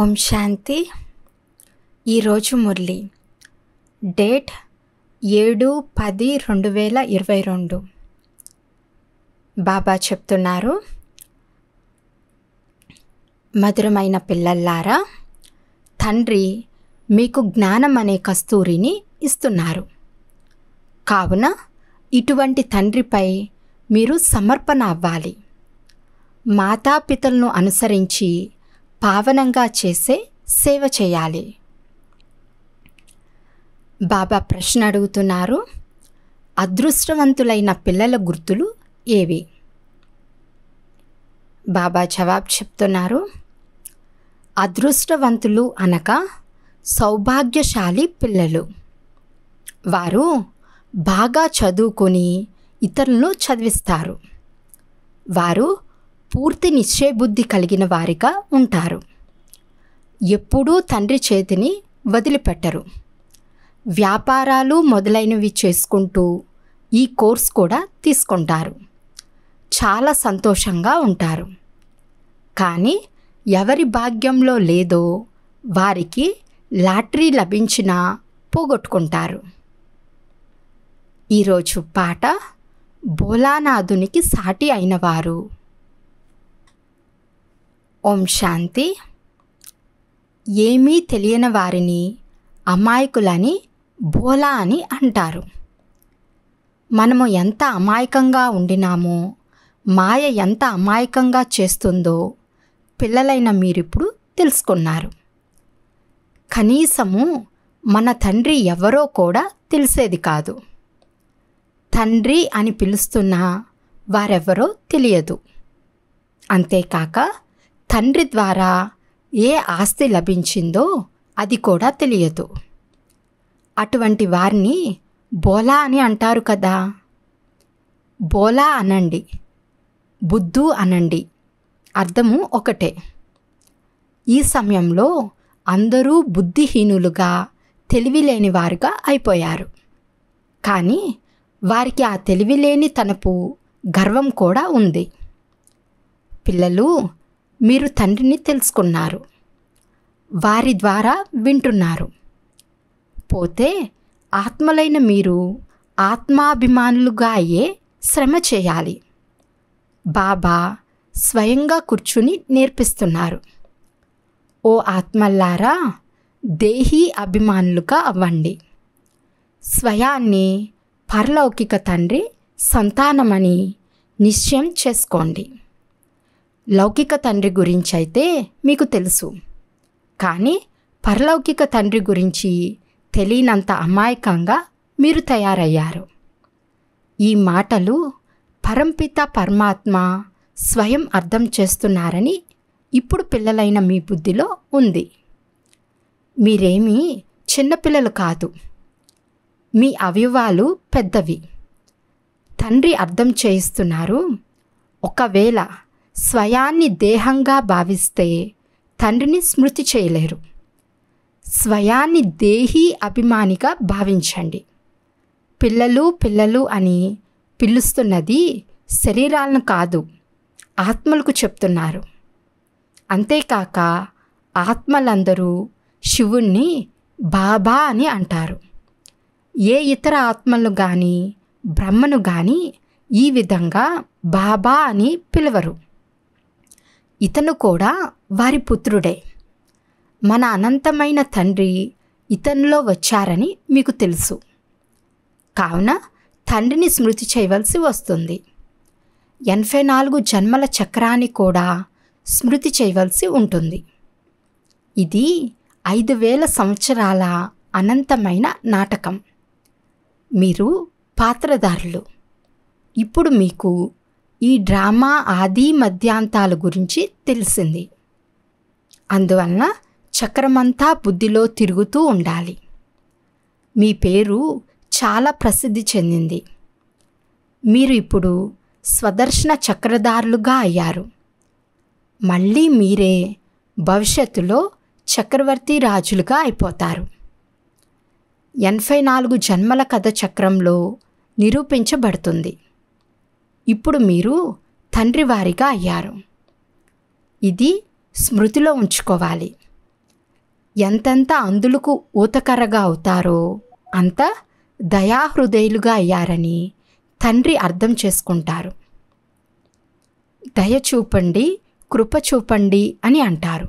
ఓం శాంతి ఈరోజు మురళి డేట్ ఏడు పది రెండు వేల ఇరవై రెండు బాబా చెప్తున్నారు మధురమైన పిల్లల్లారా తండ్రి మీకు జ్ఞానం అనే కస్తూరిని ఇస్తున్నారు కావున ఇటువంటి తండ్రిపై మీరు సమర్పణ అవ్వాలి మాతాపితలను అనుసరించి పావనంగా చేసే సేవ చేయాలి బాబా ప్రశ్న అడుగుతున్నారు అదృష్టవంతులైన పిల్లల గుర్తులు ఏవి బాబా జవాబు చెప్తున్నారు అదృష్టవంతులు అనగా సౌభాగ్యశాలి పిల్లలు వారు బాగా చదువుకొని ఇతరులను చదివిస్తారు వారు పూర్తి నిశ్చయబుద్ధి కలిగిన వారిగా ఉంటారు ఎప్పుడూ తండ్రి చేతిని వదిలిపెట్టరు వ్యాపారాలు మొదలైనవి చేసుకుంటూ ఈ కోర్స్ కూడా తీసుకుంటారు చాలా సంతోషంగా ఉంటారు కానీ ఎవరి భాగ్యంలో లేదో వారికి లాటరీ లభించినా పోగొట్టుకుంటారు ఈరోజు పాట బోలానాథునికి సాటి అయినవారు ఓం శాంతి ఏమీ తెలియని వారిని అమాయకులని బోలా అని అంటారు మనము ఎంత అమాయకంగా ఉండినామో మాయ ఎంత అమాయకంగా చేస్తుందో పిల్లలైన మీరిప్పుడు తెలుసుకున్నారు కనీసము మన తండ్రి ఎవరో కూడా తెలిసేది కాదు తండ్రి అని పిలుస్తున్న వారెవరో తెలియదు అంతేకాక తండ్రి ద్వారా ఏ ఆస్తి లభించిందో అది కూడా తెలియదు అటువంటి వారిని బోలా అని అంటారు కదా బోలా అనండి బుద్ధు అనండి అర్థము ఒకటే ఈ సమయంలో అందరూ బుద్ధిహీనులుగా తెలివిలేని వారుగా అయిపోయారు కానీ వారికి ఆ తెలివిలేని తనపు గర్వం కూడా ఉంది పిల్లలు మీరు తండ్రిని తెలుసుకున్నారు వారి ద్వారా వింటున్నారు పోతే ఆత్మలైన మీరు ఆత్మాభిమానులుగా అయ్యే శ్రమ చేయాలి బాబా స్వయంగా కూర్చుని నేర్పిస్తున్నారు ఓ ఆత్మల్లారా దేహీ అభిమానులుగా అవ్వండి స్వయాన్ని పరలౌకిక తండ్రి సంతానమని నిశ్చయం చేసుకోండి లౌకిక తండ్రి గురించి అయితే మీకు తెలుసు కానీ పరలౌకిక తండ్రి గురించి తెలియనంత అమాయకంగా మీరు తయారయ్యారు ఈ మాటలు పరంపిత పరమాత్మ స్వయం అర్థం చేస్తున్నారని ఇప్పుడు పిల్లలైన మీ బుద్ధిలో ఉంది మీరేమీ చిన్నపిల్లలు కాదు మీ అవివాలు పెద్దవి తండ్రి అర్థం చేయిస్తున్నారు ఒకవేళ స్వయాన్ని దేహంగా భావిస్తే తండ్రిని స్మృతి చేయలేరు స్వయాన్ని దేహీ అభిమానిగా భావించండి పిల్లలు పిల్లలు అని పిలుస్తున్నది శరీరాలను కాదు ఆత్మలకు చెప్తున్నారు అంతేకాక ఆత్మలందరూ శివుణ్ణి బాబా అని అంటారు ఏ ఇతర ఆత్మలు కానీ బ్రహ్మను కానీ ఈ విధంగా బాబా అని పిలవరు ఇతను కూడా వారి పుత్రుడే మన అనంతమైన తండ్రి ఇతనిలో వచ్చారని మీకు తెలుసు కావున తండ్రిని స్మృతి చేయవలసి వస్తుంది ఎనభై నాలుగు జన్మల చక్రాన్ని కూడా స్మృతి చేయవలసి ఉంటుంది ఇది ఐదు వేల సంవత్సరాల అనంతమైన నాటకం మీరు పాత్రదారులు ఇప్పుడు మీకు ఈ డ్రామా ఆది మధ్యాంతాల గురించి తెలిసింది అందువలన చక్రమంతా బుద్ధిలో తిరుగుతూ ఉండాలి మీ పేరు చాలా ప్రసిద్ధి చెందింది మీరు ఇప్పుడు స్వదర్శన చక్రధారులుగా అయ్యారు మళ్ళీ మీరే భవిష్యత్తులో చక్రవర్తి రాజులుగా అయిపోతారు ఎనభై నాలుగు జన్మల కథ చక్రంలో నిరూపించబడుతుంది ఇప్పుడు మీరు తండ్రి వారిగా అయ్యారు ఇది స్మృతిలో ఉంచుకోవాలి ఎంతెంత అందులకు ఊతకరగా అవుతారో అంత దయాహృదయులుగా అయ్యారని తండ్రి అర్థం చేసుకుంటారు దయ చూపండి కృప చూపండి అని అంటారు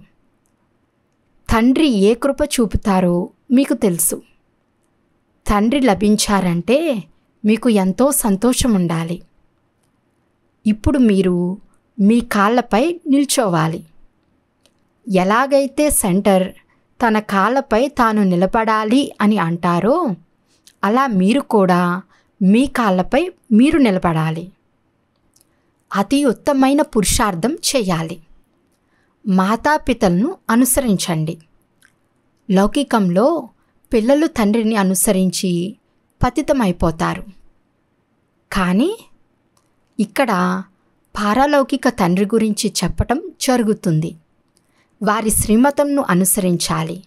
తండ్రి ఏ కృప చూపుతారో మీకు తెలుసు తండ్రి లభించారంటే మీకు ఎంతో సంతోషం ఉండాలి ఇప్పుడు మీరు మీ కాళ్ళపై నిల్చోవాలి ఎలాగైతే సెంటర్ తన కాళ్ళపై తాను నిలబడాలి అని అంటారో అలా మీరు కూడా మీ కాళ్ళపై మీరు నిలబడాలి అతి ఉత్తమైన పురుషార్థం చేయాలి మాతాపితలను అనుసరించండి లౌకికంలో పిల్లలు తండ్రిని అనుసరించి పతితమైపోతారు కానీ ఇక్కడ పారలౌకిక తండ్రి గురించి చెప్పటం జరుగుతుంది వారి శ్రీమతంను అనుసరించాలి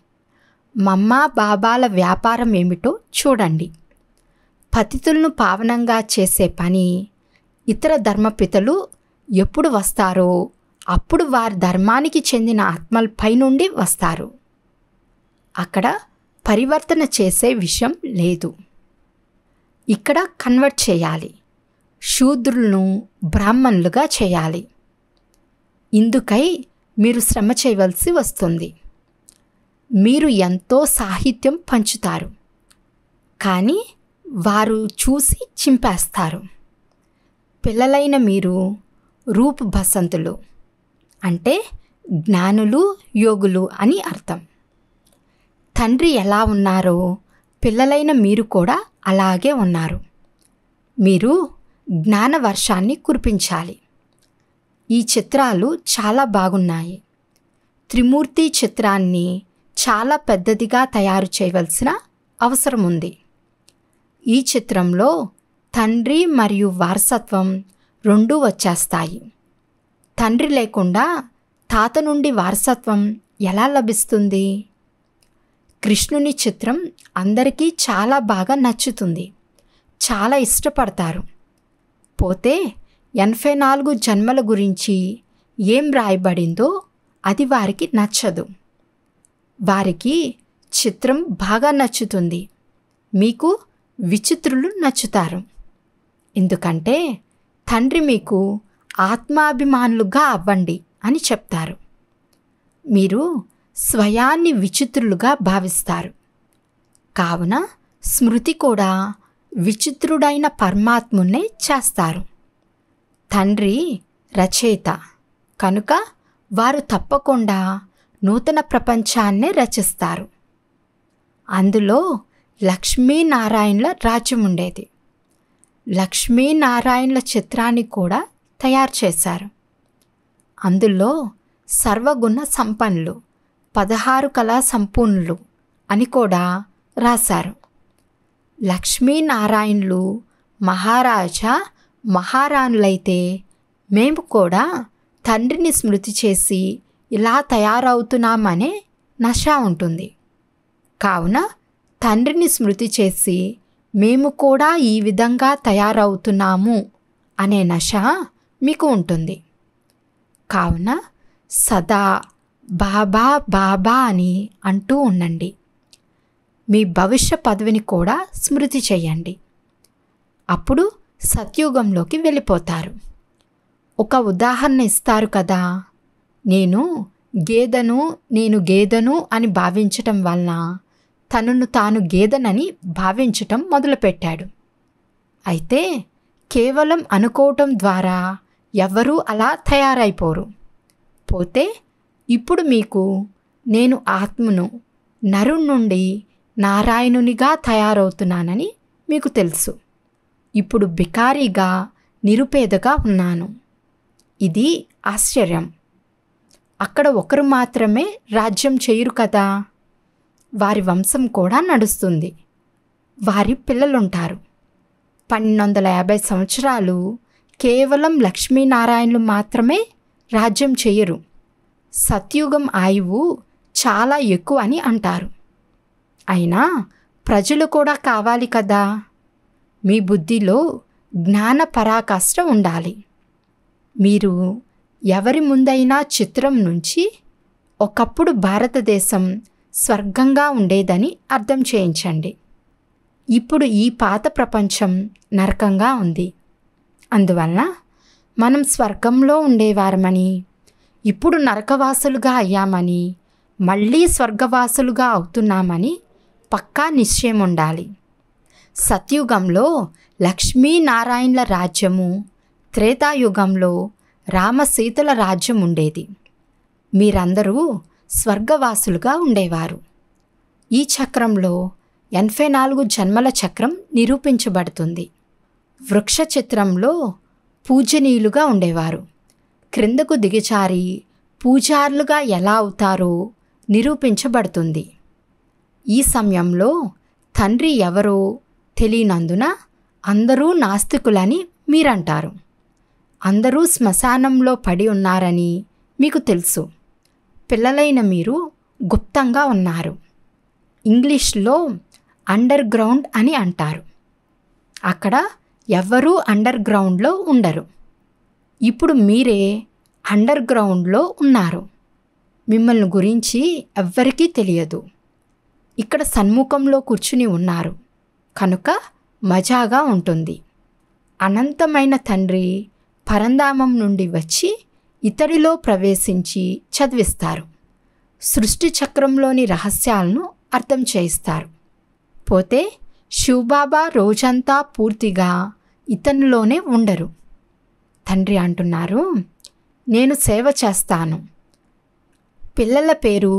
మమ్మ బాబాల వ్యాపారం ఏమిటో చూడండి పతితులను పావనంగా చేసే పని ఇతర ధర్మపితలు ఎప్పుడు వస్తారో అప్పుడు వారి ధర్మానికి చెందిన ఆత్మలపై నుండి వస్తారు అక్కడ పరివర్తన చేసే విషయం లేదు ఇక్కడ కన్వర్ట్ చేయాలి శూద్రులను బ్రాహ్మణులుగా చేయాలి ఇందుకై మీరు శ్రమ చేయవలసి వస్తుంది మీరు ఎంతో సాహిత్యం పంచుతారు కానీ వారు చూసి చింపేస్తారు పిల్లలైన మీరు రూపు బసంతులు అంటే జ్ఞానులు యోగులు అని అర్థం తండ్రి ఎలా ఉన్నారో పిల్లలైన మీరు కూడా అలాగే ఉన్నారు మీరు జ్ఞానవర్షాన్ని కురిపించాలి ఈ చిత్రాలు చాలా బాగున్నాయి త్రిమూర్తి చిత్రాన్ని చాలా పెద్దదిగా తయారు చేయవలసిన అవసరం ఉంది ఈ చిత్రంలో తండ్రి మరియు వారసత్వం రెండూ వచ్చేస్తాయి తండ్రి లేకుండా తాత నుండి వారసత్వం ఎలా లభిస్తుంది కృష్ణుని చిత్రం అందరికీ చాలా బాగా నచ్చుతుంది చాలా ఇష్టపడతారు పోతే ఎనభై నాలుగు జన్మల గురించి ఏం రాయబడిందో అది వారికి నచ్చదు వారికి చిత్రం బాగా నచ్చుతుంది మీకు విచిత్రులు నచ్చుతారు ఎందుకంటే తండ్రి మీకు ఆత్మాభిమానులుగా అవ్వండి అని చెప్తారు మీరు స్వయాన్ని విచిత్రులుగా భావిస్తారు కావున స్మృతి కూడా విచిత్రుడైన పరమాత్మునే చేస్తారు తండ్రి రచయిత కనుక వారు తప్పకుండా నూతన ప్రపంచాన్నే రచిస్తారు అందులో లక్ష్మీనారాయణుల రాజ్యం ఉండేది లక్ష్మీనారాయణుల చిత్రాన్ని కూడా తయారు చేశారు అందులో సర్వగుణ సంపన్నులు పదహారు కళా సంపూర్ణులు అని కూడా రాశారు లక్ష్మీనారాయణులు మహారాజా మహారాణులైతే మేము కూడా తండ్రిని స్మృతి చేసి ఇలా తయారవుతున్నామనే నష ఉంటుంది కావున తండ్రిని స్మృతి చేసి మేము కూడా ఈ విధంగా తయారవుతున్నాము అనే నష మీకు ఉంటుంది కావున సదా బాబా బాబా అని అంటూ ఉండండి మీ భవిష్య పదవిని కూడా స్మృతి చేయండి అప్పుడు సత్యుగంలోకి వెళ్ళిపోతారు ఒక ఉదాహరణ ఇస్తారు కదా నేను గేదెను నేను గేదెను అని భావించటం వలన తనను తాను గేదెనని భావించటం మొదలుపెట్టాడు అయితే కేవలం అనుకోవటం ద్వారా ఎవరూ అలా తయారైపోరు పోతే ఇప్పుడు మీకు నేను ఆత్మను నరుణ్ నుండి నారాయణునిగా తయారవుతున్నానని మీకు తెలుసు ఇప్పుడు బికారీగా నిరుపేదగా ఉన్నాను ఇది ఆశ్చర్యం అక్కడ ఒకరు మాత్రమే రాజ్యం చేయరు కదా వారి వంశం కూడా నడుస్తుంది వారి పిల్లలుంటారు పన్నెండు వందల యాభై సంవత్సరాలు కేవలం లక్ష్మీనారాయణులు మాత్రమే రాజ్యం చేయరు సత్యుగం ఆయువు చాలా ఎక్కువ అని అంటారు అయినా ప్రజలు కూడా కావాలి కదా మీ బుద్ధిలో జ్ఞాన పరాకాష్ట ఉండాలి మీరు ఎవరి ముందైనా చిత్రం నుంచి ఒకప్పుడు భారతదేశం స్వర్గంగా ఉండేదని అర్థం చేయించండి ఇప్పుడు ఈ పాత ప్రపంచం నరకంగా ఉంది అందువల్ల మనం స్వర్గంలో ఉండేవారమని ఇప్పుడు నరకవాసులుగా అయ్యామని మళ్ళీ స్వర్గవాసులుగా అవుతున్నామని పక్కా నిశ్చయం ఉండాలి సత్యుగంలో లక్ష్మీనారాయణల రాజ్యము త్రేతాయుగంలో రామసీతల రాజ్యం ఉండేది మీరందరూ స్వర్గవాసులుగా ఉండేవారు ఈ చక్రంలో ఎనభై నాలుగు జన్మల చక్రం నిరూపించబడుతుంది వృక్ష చిత్రంలో పూజనీయులుగా ఉండేవారు క్రిందకు దిగచారి పూజారులుగా ఎలా అవుతారో నిరూపించబడుతుంది ఈ సమయంలో తండ్రి ఎవరో తెలియనందున అందరూ నాస్తికులని మీరంటారు అందరూ శ్మశానంలో పడి ఉన్నారని మీకు తెలుసు పిల్లలైన మీరు గుప్తంగా ఉన్నారు ఇంగ్లీష్లో అండర్ గ్రౌండ్ అని అంటారు అక్కడ ఎవ్వరూ అండర్ గ్రౌండ్లో ఉండరు ఇప్పుడు మీరే అండర్ గ్రౌండ్లో ఉన్నారు మిమ్మల్ని గురించి ఎవ్వరికీ తెలియదు ఇక్కడ సన్ముఖంలో కూర్చుని ఉన్నారు కనుక మజాగా ఉంటుంది అనంతమైన తండ్రి పరంధామం నుండి వచ్చి ఇతడిలో ప్రవేశించి చదివిస్తారు సృష్టి చక్రంలోని రహస్యాలను అర్థం చేయిస్తారు పోతే శివబాబా రోజంతా పూర్తిగా ఇతనిలోనే ఉండరు తండ్రి అంటున్నారు నేను సేవ చేస్తాను పిల్లల పేరు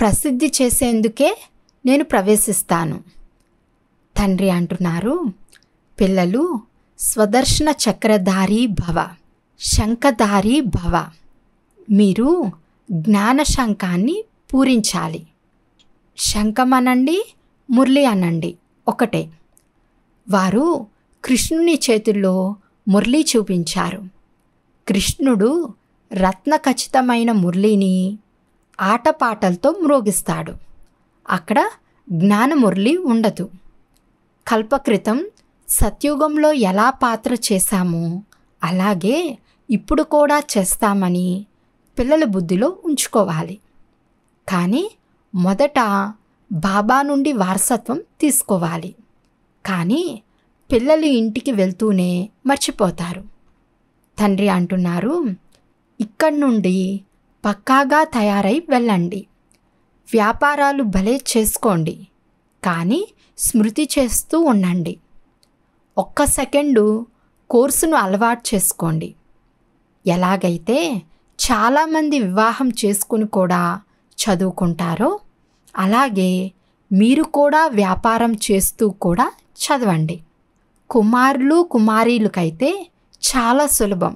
ప్రసిద్ధి చేసేందుకే నేను ప్రవేశిస్తాను తండ్రి అంటున్నారు పిల్లలు స్వదర్శన చక్రధారి భవ శంఖధారి భవ మీరు జ్ఞాన శంఖాన్ని పూరించాలి శంఖం అనండి మురళి అనండి ఒకటే వారు కృష్ణుని చేతుల్లో మురళి చూపించారు కృష్ణుడు రత్న ఖచ్చితమైన మురళిని ఆటపాటలతో మ్రోగిస్తాడు అక్కడ జ్ఞానమురళి ఉండదు కల్పకృతం సత్యుగంలో ఎలా పాత్ర చేశామో అలాగే ఇప్పుడు కూడా చేస్తామని పిల్లల బుద్ధిలో ఉంచుకోవాలి కానీ మొదట బాబా నుండి వారసత్వం తీసుకోవాలి కానీ పిల్లలు ఇంటికి వెళ్తూనే మర్చిపోతారు తండ్రి అంటున్నారు ఇక్కడి నుండి పక్కాగా తయారై వెళ్ళండి వ్యాపారాలు భలే చేసుకోండి కానీ స్మృతి చేస్తూ ఉండండి ఒక్క సెకండు కోర్సును అలవాటు చేసుకోండి ఎలాగైతే చాలామంది వివాహం చేసుకుని కూడా చదువుకుంటారో అలాగే మీరు కూడా వ్యాపారం చేస్తూ కూడా చదవండి కుమారులు కుమారీలకైతే చాలా సులభం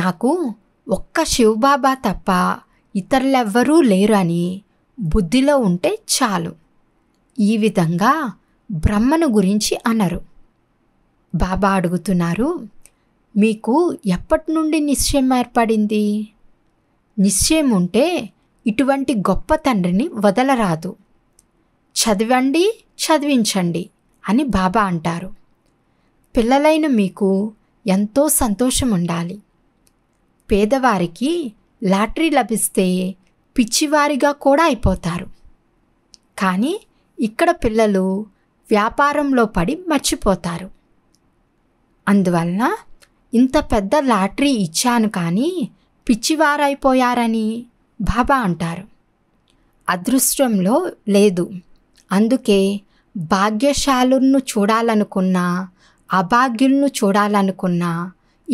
నాకు ఒక్క శివబాబా తప్ప ఇతరులెవ్వరూ లేరు అని బుద్ధిలో ఉంటే చాలు ఈ విధంగా బ్రహ్మను గురించి అనరు బాబా అడుగుతున్నారు మీకు ఎప్పటి నుండి నిశ్చయం ఏర్పడింది నిశ్చయం ఉంటే ఇటువంటి గొప్ప తండ్రిని వదలరాదు చదవండి చదివించండి అని బాబా అంటారు పిల్లలైన మీకు ఎంతో సంతోషం ఉండాలి పేదవారికి లాటరీ లభిస్తే పిచ్చివారిగా కూడా అయిపోతారు కానీ ఇక్కడ పిల్లలు వ్యాపారంలో పడి మర్చిపోతారు అందువలన ఇంత పెద్ద లాటరీ ఇచ్చాను కానీ పిచ్చివారైపోయారని బాబా అంటారు అదృష్టంలో లేదు అందుకే భాగ్యశాలును చూడాలనుకున్నా అభాగ్యులను చూడాలనుకున్నా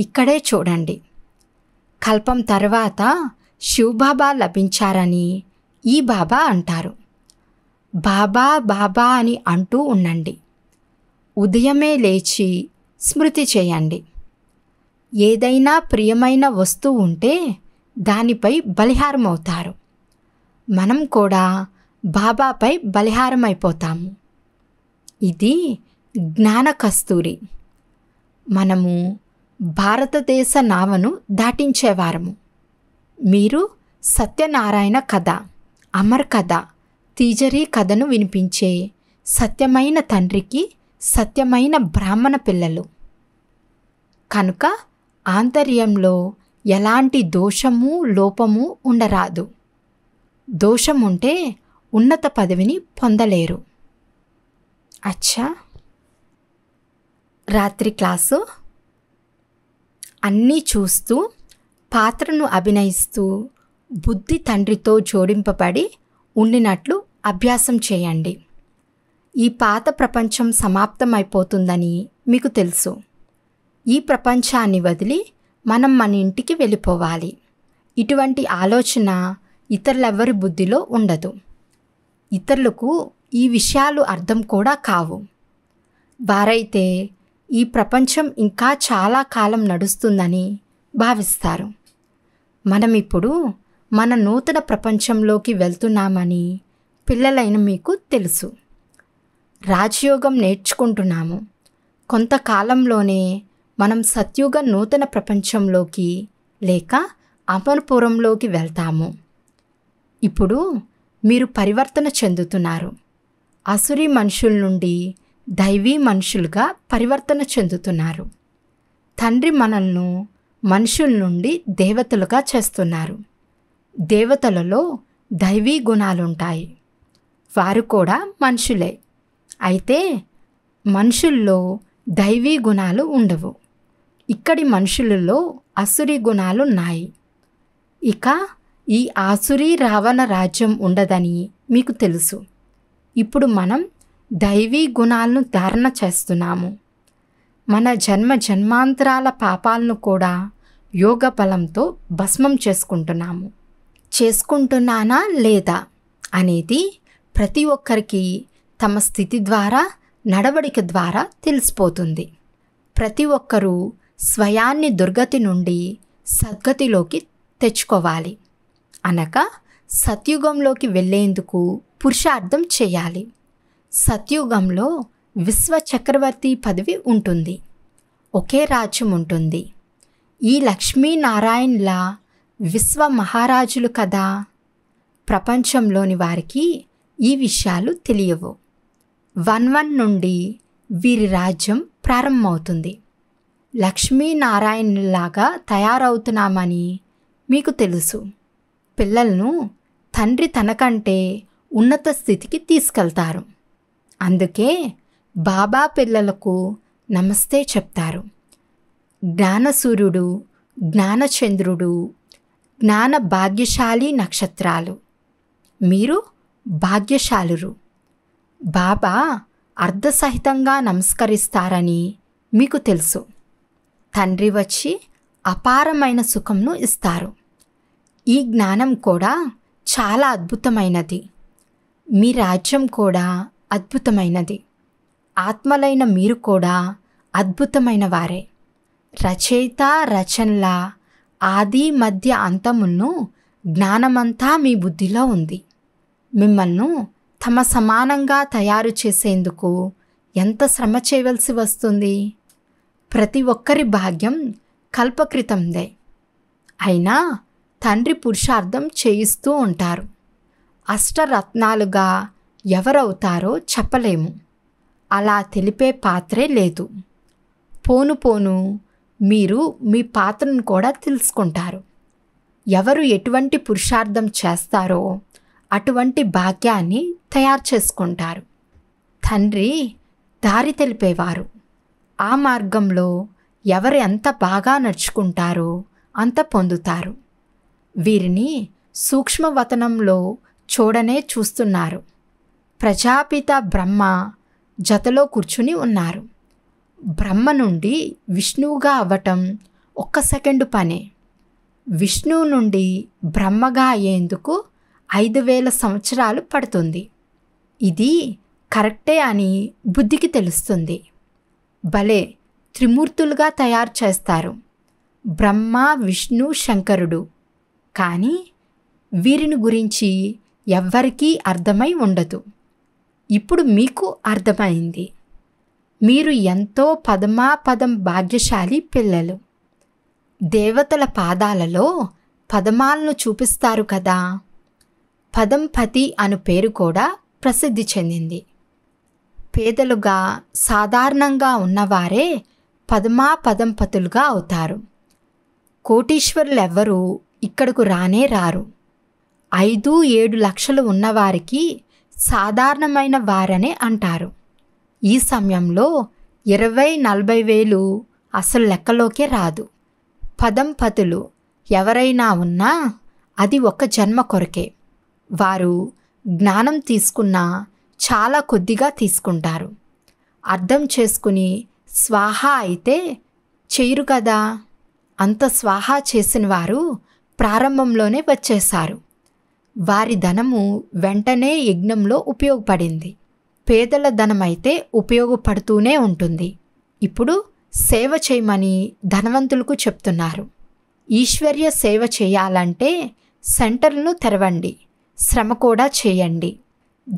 ఇక్కడే చూడండి కల్పం తర్వాత శివబాబా లభించారని ఈ బాబా అంటారు బాబా బాబా అని అంటూ ఉండండి ఉదయమే లేచి స్మృతి చేయండి ఏదైనా ప్రియమైన వస్తువు ఉంటే దానిపై బలిహారం అవుతారు మనం కూడా బాబాపై బలిహారం అయిపోతాము ఇది జ్ఞాన కస్తూరి మనము భారతదేశ నావను దాటించేవారము మీరు సత్యనారాయణ కథ అమర్ కథ తీజరీ కథను వినిపించే సత్యమైన తండ్రికి సత్యమైన బ్రాహ్మణ పిల్లలు కనుక ఆంతర్యంలో ఎలాంటి దోషము లోపము ఉండరాదు దోషం ఉంటే ఉన్నత పదవిని పొందలేరు అచ్చా రాత్రి క్లాసు అన్నీ చూస్తూ పాత్రను అభినయిస్తూ బుద్ధి తండ్రితో జోడింపబడి ఉండినట్లు అభ్యాసం చేయండి ఈ పాత ప్రపంచం సమాప్తమైపోతుందని మీకు తెలుసు ఈ ప్రపంచాన్ని వదిలి మనం మన ఇంటికి వెళ్ళిపోవాలి ఇటువంటి ఆలోచన ఇతరులెవ్వరి బుద్ధిలో ఉండదు ఇతరులకు ఈ విషయాలు అర్థం కూడా కావు వారైతే ఈ ప్రపంచం ఇంకా చాలా కాలం నడుస్తుందని భావిస్తారు మనం ఇప్పుడు మన నూతన ప్రపంచంలోకి వెళ్తున్నామని పిల్లలైన మీకు తెలుసు రాజయోగం నేర్చుకుంటున్నాము కొంతకాలంలోనే మనం సత్యుగ నూతన ప్రపంచంలోకి లేక అమర్పురంలోకి వెళ్తాము ఇప్పుడు మీరు పరివర్తన చెందుతున్నారు అసురి మనుషుల నుండి దైవీ మనుషులుగా పరివర్తన చెందుతున్నారు తండ్రి మనల్ని మనుషుల నుండి దేవతలుగా చేస్తున్నారు దేవతలలో దైవీ గుణాలుంటాయి వారు కూడా మనుషులే అయితే మనుషుల్లో దైవీ గుణాలు ఉండవు ఇక్కడి మనుషులలో అసురి గుణాలున్నాయి ఇక ఈ ఆసురి రావణ రాజ్యం ఉండదని మీకు తెలుసు ఇప్పుడు మనం దైవీ గుణాలను ధారణ చేస్తున్నాము మన జన్మ జన్మాంతరాల పాపాలను కూడా యోగ బలంతో భస్మం చేసుకుంటున్నాము చేసుకుంటున్నానా లేదా అనేది ప్రతి ఒక్కరికి తమ స్థితి ద్వారా నడవడిక ద్వారా తెలిసిపోతుంది ప్రతి ఒక్కరూ స్వయాన్ని దుర్గతి నుండి సద్గతిలోకి తెచ్చుకోవాలి అనగా సత్యుగంలోకి వెళ్ళేందుకు పురుషార్థం చేయాలి సత్యుగంలో విశ్వ చక్రవర్తి పదవి ఉంటుంది ఒకే రాజ్యం ఉంటుంది ఈ లక్ష్మీనారాయణ్ల విశ్వ మహారాజులు కదా ప్రపంచంలోని వారికి ఈ విషయాలు తెలియవు వన్ వన్ నుండి వీరి రాజ్యం ప్రారంభమవుతుంది లక్ష్మీనారాయణలాగా తయారవుతున్నామని మీకు తెలుసు పిల్లలను తండ్రి తనకంటే ఉన్నత స్థితికి తీసుకెళ్తారు అందుకే బాబా పిల్లలకు నమస్తే చెప్తారు జ్ఞానసూర్యుడు జ్ఞానచంద్రుడు జ్ఞాన భాగ్యశాలి నక్షత్రాలు మీరు భాగ్యశాలురు బాబా అర్ధసహితంగా నమస్కరిస్తారని మీకు తెలుసు తండ్రి వచ్చి అపారమైన సుఖంను ఇస్తారు ఈ జ్ఞానం కూడా చాలా అద్భుతమైనది మీ రాజ్యం కూడా అద్భుతమైనది ఆత్మలైన మీరు కూడా అద్భుతమైన వారే రచయిత రచనల ఆది మధ్య అంతమును జ్ఞానమంతా మీ బుద్ధిలో ఉంది మిమ్మల్ని తమ సమానంగా తయారు చేసేందుకు ఎంత శ్రమ చేయవలసి వస్తుంది ప్రతి ఒక్కరి భాగ్యం కల్పకృతందే అయినా తండ్రి పురుషార్థం చేయిస్తూ ఉంటారు అష్టరత్నాలుగా ఎవరవుతారో చెప్పలేము అలా తెలిపే పాత్రే లేదు పోను పోను మీరు మీ పాత్రను కూడా తెలుసుకుంటారు ఎవరు ఎటువంటి పురుషార్థం చేస్తారో అటువంటి భాగ్యాన్ని తయారు చేసుకుంటారు తండ్రి దారి తెలిపేవారు ఆ మార్గంలో ఎవరు ఎంత బాగా నడుచుకుంటారో అంత పొందుతారు వీరిని సూక్ష్మవతనంలో చూడనే చూస్తున్నారు ప్రజాపిత బ్రహ్మ జతలో కూర్చుని ఉన్నారు బ్రహ్మ నుండి విష్ణువుగా అవ్వటం ఒక్క సెకండ్ పనే విష్ణువు నుండి బ్రహ్మగా అయ్యేందుకు ఐదు వేల సంవత్సరాలు పడుతుంది ఇది కరెక్టే అని బుద్ధికి తెలుస్తుంది భలే త్రిమూర్తులుగా తయారు చేస్తారు బ్రహ్మ విష్ణు శంకరుడు కానీ వీరిని గురించి ఎవ్వరికీ అర్థమై ఉండదు ఇప్పుడు మీకు అర్థమైంది మీరు ఎంతో పదమాపదం భాగ్యశాలి పిల్లలు దేవతల పాదాలలో పదమాలను చూపిస్తారు కదా పదంపతి అను పేరు కూడా ప్రసిద్ధి చెందింది పేదలుగా సాధారణంగా ఉన్నవారే పదమా పదంపతులుగా అవుతారు కోటీశ్వరులెవ్వరూ ఇక్కడకు రానే రారు ఐదు ఏడు లక్షలు ఉన్నవారికి సాధారణమైన వారనే అంటారు ఈ సమయంలో ఇరవై నలభై వేలు అసలు లెక్కలోకే రాదు పదంపతులు ఎవరైనా ఉన్నా అది ఒక జన్మ కొరకే వారు జ్ఞానం తీసుకున్నా చాలా కొద్దిగా తీసుకుంటారు అర్థం చేసుకుని స్వాహా అయితే చేయరు కదా అంత స్వాహా చేసిన వారు ప్రారంభంలోనే వచ్చేశారు వారి ధనము వెంటనే యజ్ఞంలో ఉపయోగపడింది పేదల ధనమైతే ఉపయోగపడుతూనే ఉంటుంది ఇప్పుడు సేవ చేయమని ధనవంతులకు చెప్తున్నారు ఈశ్వర్య సేవ చేయాలంటే సెంటర్ను తెరవండి శ్రమ కూడా చేయండి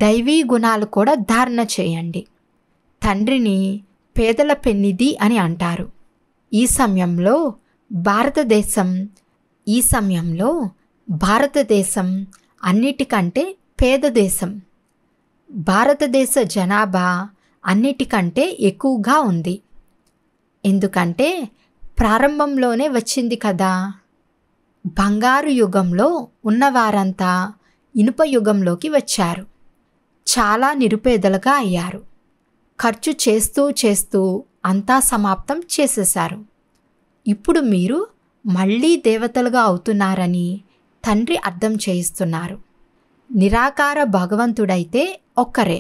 దైవీ గుణాలు కూడా ధారణ చేయండి తండ్రిని పేదల పెన్నిది అని అంటారు ఈ సమయంలో భారతదేశం ఈ సమయంలో భారతదేశం అన్నిటికంటే పేద దేశం భారతదేశ జనాభా అన్నిటికంటే ఎక్కువగా ఉంది ఎందుకంటే ప్రారంభంలోనే వచ్చింది కదా బంగారు యుగంలో ఉన్నవారంతా ఇనుప యుగంలోకి వచ్చారు చాలా నిరుపేదలుగా అయ్యారు ఖర్చు చేస్తూ చేస్తూ అంతా సమాప్తం చేసేశారు ఇప్పుడు మీరు మళ్ళీ దేవతలుగా అవుతున్నారని తండ్రి అర్థం చేయిస్తున్నారు నిరాకార భగవంతుడైతే ఒక్కరే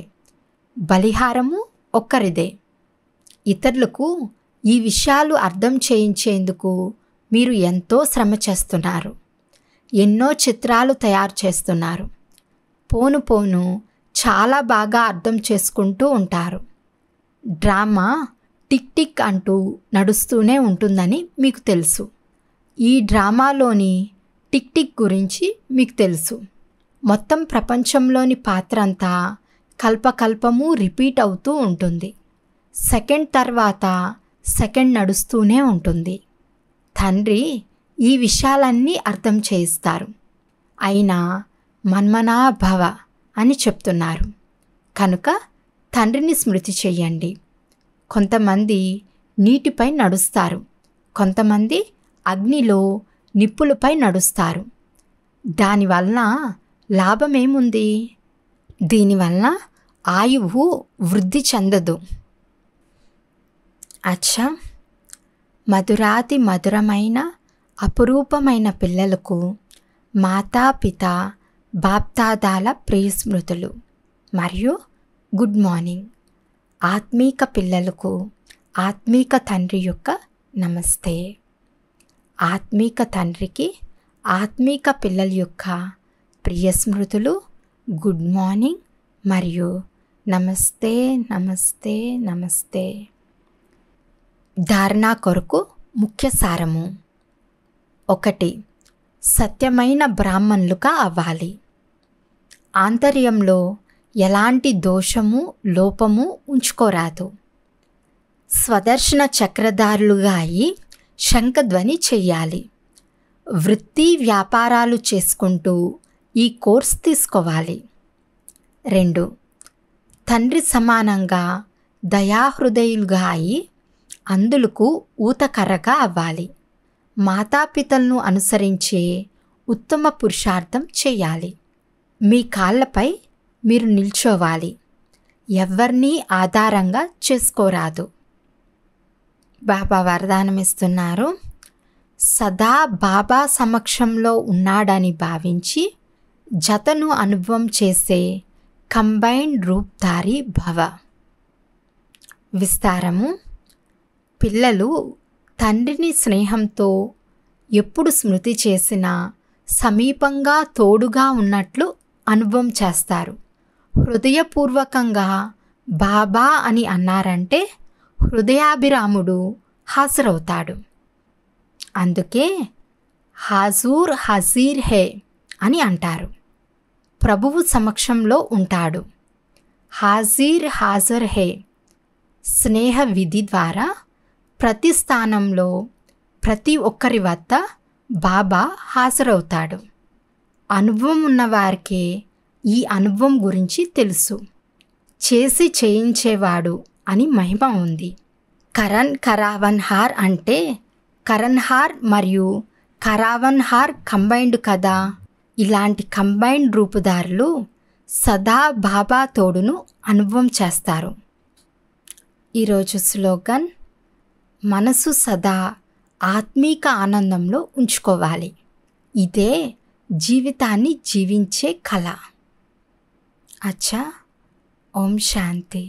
బలిహారము ఒక్కరిదే ఇతరులకు ఈ విషయాలు అర్థం చేయించేందుకు మీరు ఎంతో శ్రమ చేస్తున్నారు ఎన్నో చిత్రాలు తయారు చేస్తున్నారు పోను పోను చాలా బాగా అర్థం చేసుకుంటూ ఉంటారు డ్రామా టిక్ టిక్ అంటూ నడుస్తూనే ఉంటుందని మీకు తెలుసు ఈ డ్రామాలోని టిక్ టిక్ గురించి మీకు తెలుసు మొత్తం ప్రపంచంలోని పాత్ర అంతా కల్పకల్పము రిపీట్ అవుతూ ఉంటుంది సెకండ్ తర్వాత సెకండ్ నడుస్తూనే ఉంటుంది తండ్రి ఈ విషయాలన్నీ అర్థం చేయిస్తారు అయినా మన్మనా భవ అని చెప్తున్నారు కనుక తండ్రిని స్మృతి చెయ్యండి కొంతమంది నీటిపై నడుస్తారు కొంతమంది అగ్నిలో నిప్పులపై నడుస్తారు దానివల్ల లాభమేముంది దీనివల్ల ఆయువు వృద్ధి చెందదు అచ్చా మధురాతి మధురమైన అపురూపమైన పిల్లలకు మాతాపిత బాప్తాదాల ప్రియస్మృతులు మరియు గుడ్ మార్నింగ్ ఆత్మీక పిల్లలకు ఆత్మీక తండ్రి యొక్క నమస్తే ఆత్మీక తండ్రికి ఆత్మీక పిల్లల యొక్క ప్రియ స్మృతులు గుడ్ మార్నింగ్ మరియు నమస్తే నమస్తే నమస్తే ధారణా కొరకు ముఖ్య సారము ఒకటి సత్యమైన బ్రాహ్మణులుగా అవ్వాలి ఆంతర్యంలో ఎలాంటి దోషము లోపము ఉంచుకోరాదు స్వదర్శన చక్రధారులుగా అయి శంఖధ్వని చెయ్యాలి వృత్తి వ్యాపారాలు చేసుకుంటూ ఈ కోర్స్ తీసుకోవాలి రెండు తండ్రి సమానంగా దయాహృదయులుగా అయి అందులకు ఊతకర్రగా అవ్వాలి మాతాపితలను అనుసరించే ఉత్తమ పురుషార్థం చేయాలి మీ కాళ్ళపై మీరు నిల్చోవాలి ఎవరినీ ఆధారంగా చేసుకోరాదు బాబా వరదానమిస్తున్నారు సదా బాబా సమక్షంలో ఉన్నాడని భావించి జతను అనుభవం చేసే కంబైన్డ్ రూప్ధారి భవ విస్తారము పిల్లలు తండ్రిని స్నేహంతో ఎప్పుడు స్మృతి చేసినా సమీపంగా తోడుగా ఉన్నట్లు అనుభవం చేస్తారు హృదయపూర్వకంగా బాబా అని అన్నారంటే హృదయాభిరాముడు హాజరవుతాడు అందుకే హాజూర్ హజీర్ హే అని అంటారు ప్రభువు సమక్షంలో ఉంటాడు హాజీర్ హాజర్ హే స్నేహ విధి ద్వారా ప్రతి స్థానంలో ప్రతి ఒక్కరి వద్ద బాబా హాజరవుతాడు అనుభవం ఉన్నవారికే ఈ అనుభవం గురించి తెలుసు చేసి చేయించేవాడు అని మహిమ ఉంది కరణ్ కరావన్ హార్ అంటే కరణ్ హార్ మరియు కరావన్ హార్ కంబైన్డ్ కదా ఇలాంటి కంబైన్డ్ రూపుదారులు సదా బాబా తోడును అనుభవం చేస్తారు ఈరోజు స్లోగన్ మనసు సదా ఆత్మీక ఆనందంలో ఉంచుకోవాలి ఇదే జీవితాన్ని జీవించే కళ అచ్చా ఓం శాంతి